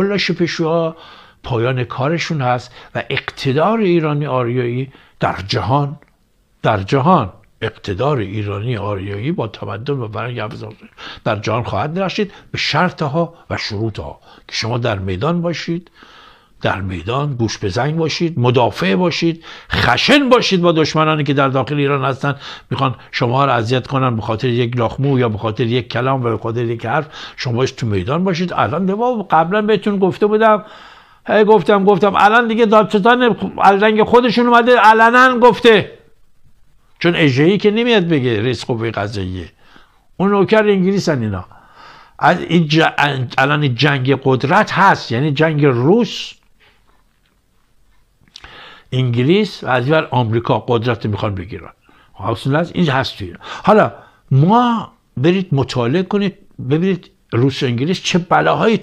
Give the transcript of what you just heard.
کلا شپشوها پایان کارشون هست و اقتدار ایرانی آریایی در جهان در جهان اقتدار ایرانی آریایی با تمدن و فرهنگ در جهان خواهد درشید به شرط ها و شروط ها که شما در میدان باشید در میدان گوش به زنگ باشید مدافع باشید خشن باشید با دشمنانی که در داخل ایران هستن میخوان شما رو اذیت کنن به خاطر یک لاخمو یا به خاطر یک کلام و به خاطر یک حرف شما تو میدان باشید الان قبلا بهتون گفته بودم هی گفتم گفتم الان دیگه دادستان از رنگ خودشون اومده علنا گفته چون اجرایی که نمیاد بگه ریس قوه قضاییه اون نوکر انگلیسن اینا از الان جنگ قدرت هست یعنی جنگ روس انگلیس و از اینور آمریکا قدرت میخوان بگیرن حاصل از این هست توی حالا ما برید مطالعه کنید ببینید روس انگلیس چه بلاهایی